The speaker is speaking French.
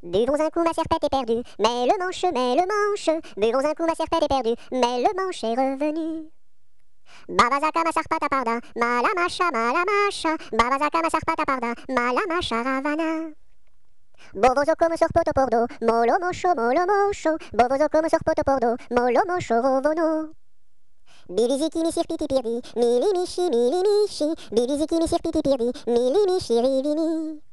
Buvons un coup, ma serpette est perdue, mais le manche, mais le manche. Buvons un coup, ma serpette est perdue, mais le manche est revenu. Babazaka ma sarpata parda, malamasha, malamasha. Babazaka ma sarpata parda, macha ravana. Bovozo comme sur poto pordo, molo mocho, molo mocho. Bovozo comme sur poto pordo, molo mocho rovono. Biliziki mi sirpiti pirdi, mili michi, mili michi. Biliziki mi sirpiti pirdi, mili michi rivini.